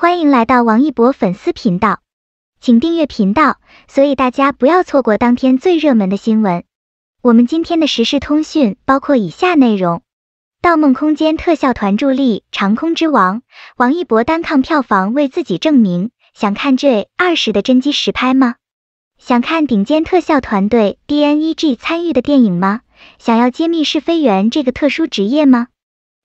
欢迎来到王一博粉丝频道，请订阅频道，所以大家不要错过当天最热门的新闻。我们今天的实时通讯包括以下内容：《盗梦空间》特效团助力《长空之王》，王一博单抗票房为自己证明。想看这二十的真机实拍吗？想看顶尖特效团队 DNEG 参与的电影吗？想要揭秘试飞员这个特殊职业吗？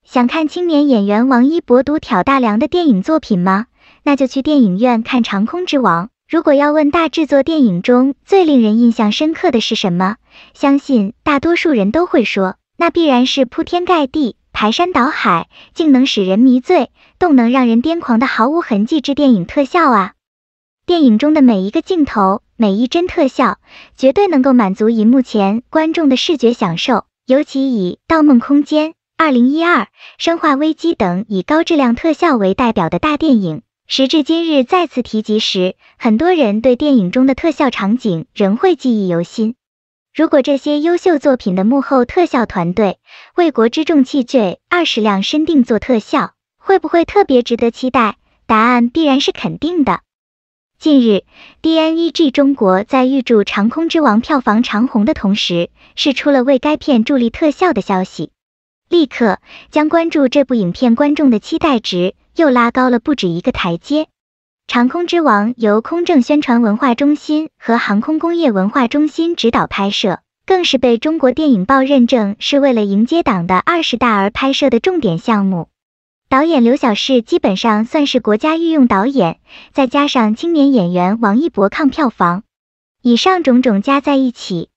想看青年演员王一博独挑大梁的电影作品吗？那就去电影院看《长空之王》。如果要问大制作电影中最令人印象深刻的是什么，相信大多数人都会说，那必然是铺天盖地、排山倒海，竟能使人迷醉、动能让人癫狂的毫无痕迹之电影特效啊！电影中的每一个镜头、每一帧特效，绝对能够满足银幕前观众的视觉享受，尤其以《盗梦空间》。二零一二，《生化危机》等以高质量特效为代表的大电影，时至今日再次提及时，很多人对电影中的特效场景仍会记忆犹新。如果这些优秀作品的幕后特效团队为国之重器具二十量身定做特效，会不会特别值得期待？答案必然是肯定的。近日，DNEG 中国在预祝《长空之王》票房长虹的同时，释出了为该片助力特效的消息。立刻将关注这部影片观众的期待值又拉高了不止一个台阶。《长空之王》由空政宣传文化中心和航空工业文化中心指导拍摄，更是被《中国电影报》认证是为了迎接党的二十大而拍摄的重点项目。导演刘晓世基本上算是国家御用导演，再加上青年演员王一博抗票房，以上种种加在一起。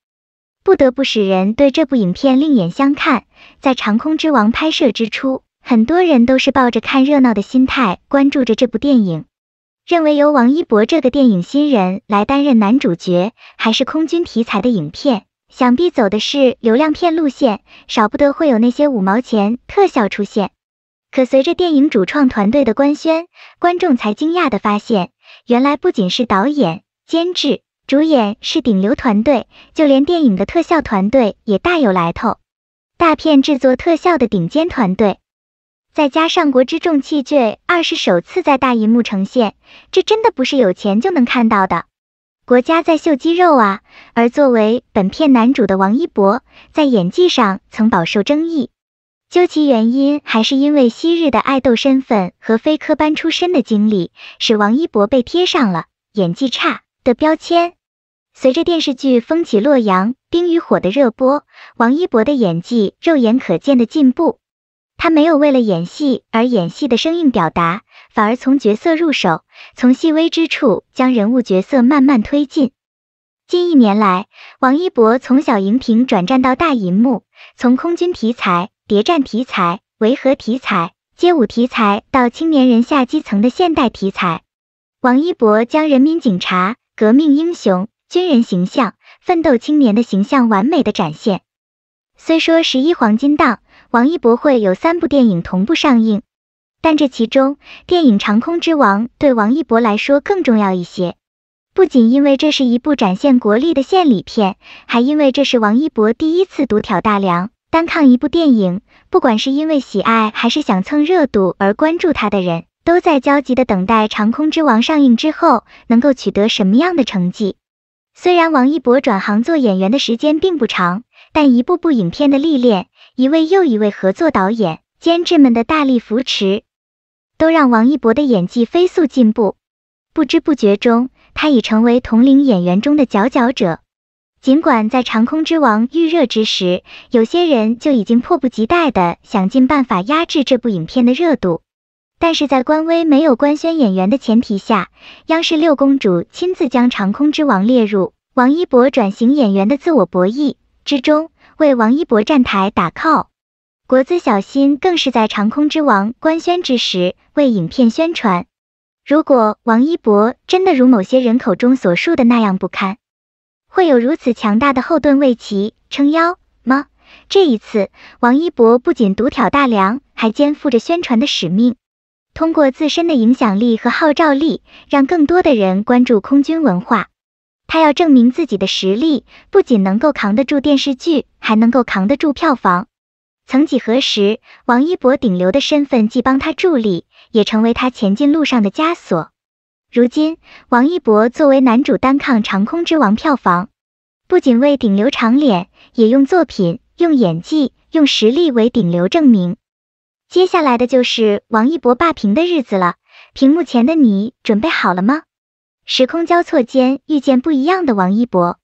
不得不使人对这部影片另眼相看。在《长空之王》拍摄之初，很多人都是抱着看热闹的心态关注着这部电影，认为由王一博这个电影新人来担任男主角，还是空军题材的影片，想必走的是流量片路线，少不得会有那些五毛钱特效出现。可随着电影主创团队的官宣，观众才惊讶地发现，原来不仅是导演、监制。主演是顶流团队，就连电影的特效团队也大有来头，大片制作特效的顶尖团队，再加上《国之重器》二，是首次在大银幕呈现，这真的不是有钱就能看到的，国家在秀肌肉啊！而作为本片男主的王一博，在演技上曾饱受争议，究其原因，还是因为昔日的爱豆身份和非科班出身的经历，使王一博被贴上了演技差的标签。随着电视剧《风起洛阳》《冰与火》的热播，王一博的演技肉眼可见的进步。他没有为了演戏而演戏的生硬表达，反而从角色入手，从细微之处将人物角色慢慢推进。近一年来，王一博从小荧屏转战到大荧幕，从空军题材、谍战题材、维和题材、街舞题材到青年人下基层的现代题材，王一博将人民警察、革命英雄。军人形象、奋斗青年的形象完美的展现。虽说十一黄金档，王一博会有三部电影同步上映，但这其中，电影《长空之王》对王一博来说更重要一些。不仅因为这是一部展现国力的献礼片，还因为这是王一博第一次独挑大梁，单抗一部电影。不管是因为喜爱还是想蹭热度而关注他的人，都在焦急的等待《长空之王》上映之后能够取得什么样的成绩。虽然王一博转行做演员的时间并不长，但一部部影片的历练，一位又一位合作导演、监制们的大力扶持，都让王一博的演技飞速进步。不知不觉中，他已成为同龄演员中的佼佼者。尽管在《长空之王》预热之时，有些人就已经迫不及待地想尽办法压制这部影片的热度。但是在官微没有官宣演员的前提下，央视六公主亲自将《长空之王》列入王一博转型演员的自我博弈之中，为王一博站台打 call。国资小新更是在《长空之王》官宣之时为影片宣传。如果王一博真的如某些人口中所述的那样不堪，会有如此强大的后盾为其撑腰吗？这一次，王一博不仅独挑大梁，还肩负着宣传的使命。通过自身的影响力和号召力，让更多的人关注空军文化。他要证明自己的实力，不仅能够扛得住电视剧，还能够扛得住票房。曾几何时，王一博顶流的身份既帮他助力，也成为他前进路上的枷锁。如今，王一博作为男主单抗《长空之王》票房，不仅为顶流长脸，也用作品、用演技、用实力为顶流证明。接下来的就是王一博霸屏的日子了，屏幕前的你准备好了吗？时空交错间遇见不一样的王一博。